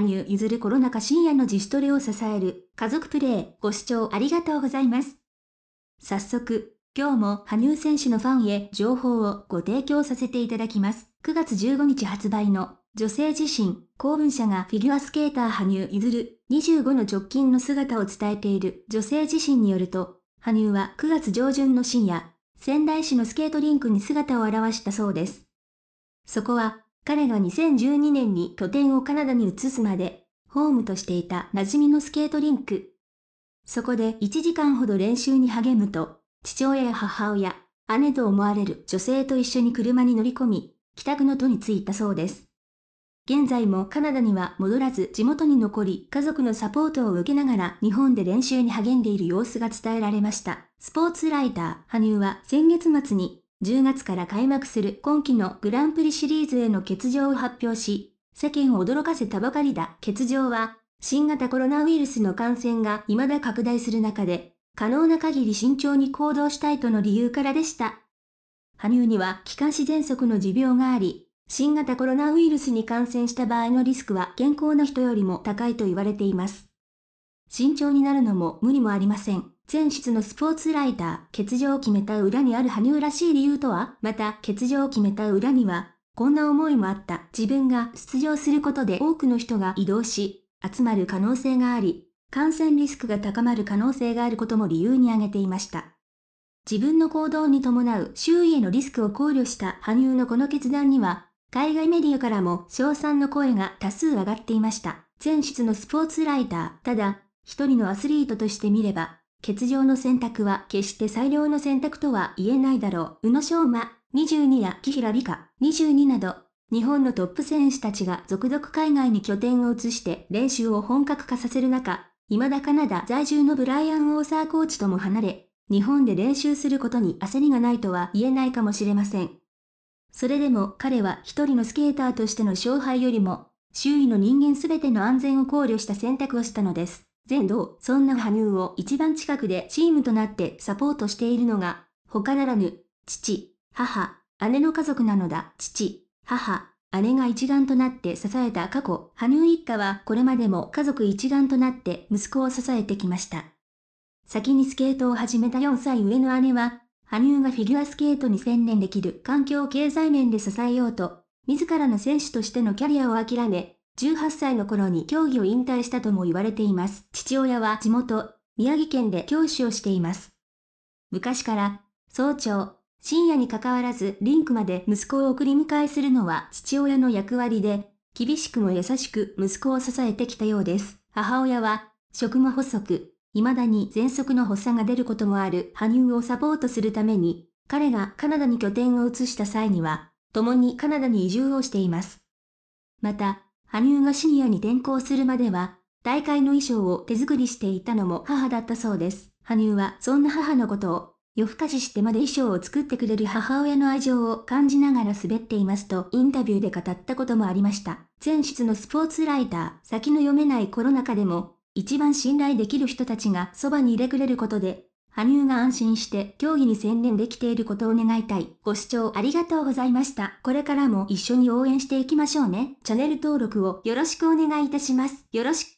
羽生結るコロナ禍深夜の自主トレを支える家族プレイご視聴ありがとうございます。早速、今日も羽生選手のファンへ情報をご提供させていただきます。9月15日発売の女性自身、公文社がフィギュアスケーター羽生譲る25の直近の姿を伝えている女性自身によると、羽生は9月上旬の深夜、仙台市のスケートリンクに姿を現したそうです。そこは彼が2012年に拠点をカナダに移すまで、ホームとしていた馴染みのスケートリンク。そこで1時間ほど練習に励むと、父親や母親、姉と思われる女性と一緒に車に乗り込み、帰宅の途に着いたそうです。現在もカナダには戻らず地元に残り、家族のサポートを受けながら日本で練習に励んでいる様子が伝えられました。スポーツライター、羽生は先月末に10月から開幕する今季のグランプリシリーズへの欠場を発表し、世間を驚かせたばかりだ。欠場は、新型コロナウイルスの感染が未だ拡大する中で、可能な限り慎重に行動したいとの理由からでした。羽生には気管支喘息の持病があり、新型コロナウイルスに感染した場合のリスクは健康な人よりも高いと言われています。慎重になるのも無理もありません。前室のスポーツライター、欠場を決めた裏にある羽生らしい理由とは、また、欠場を決めた裏には、こんな思いもあった。自分が出場することで多くの人が移動し、集まる可能性があり、感染リスクが高まる可能性があることも理由に挙げていました。自分の行動に伴う周囲へのリスクを考慮した羽生のこの決断には、海外メディアからも称賛の声が多数上がっていました。前室のスポーツライター、ただ、一人のアスリートとして見れば、欠場の選択は決して最良の選択とは言えないだろう。宇野昌磨、22や木平理香、22など、日本のトップ選手たちが続々海外に拠点を移して練習を本格化させる中、未だカナダ在住のブライアン・オーサーコーチとも離れ、日本で練習することに焦りがないとは言えないかもしれません。それでも彼は一人のスケーターとしての勝敗よりも、周囲の人間すべての安全を考慮した選択をしたのです。全道、そんな羽生を一番近くでチームとなってサポートしているのが、他ならぬ、父、母、姉の家族なのだ。父、母、姉が一丸となって支えた過去、羽生一家はこれまでも家族一丸となって息子を支えてきました。先にスケートを始めた4歳上の姉は、羽生がフィギュアスケートに専念できる環境経済面で支えようと、自らの選手としてのキャリアを諦め、18歳の頃に競技を引退したとも言われています。父親は地元、宮城県で教師をしています。昔から、早朝、深夜にかかわらずリンクまで息子を送り迎えするのは父親の役割で、厳しくも優しく息子を支えてきたようです。母親は、職務細足、未だに喘息の発作が出ることもある羽生をサポートするために、彼がカナダに拠点を移した際には、共にカナダに移住をしています。また、羽生がシニアに転向するまでは、大会の衣装を手作りしていたのも母だったそうです。羽生はそんな母のことを夜更かししてまで衣装を作ってくれる母親の愛情を感じながら滑っていますとインタビューで語ったこともありました。前室のスポーツライター、先の読めないコロナ禍でも、一番信頼できる人たちがそばにいてくれることで、羽生が安心して競技に専念できていることを願いたい。ご視聴ありがとうございました。これからも一緒に応援していきましょうね。チャンネル登録をよろしくお願いいたします。よろしく。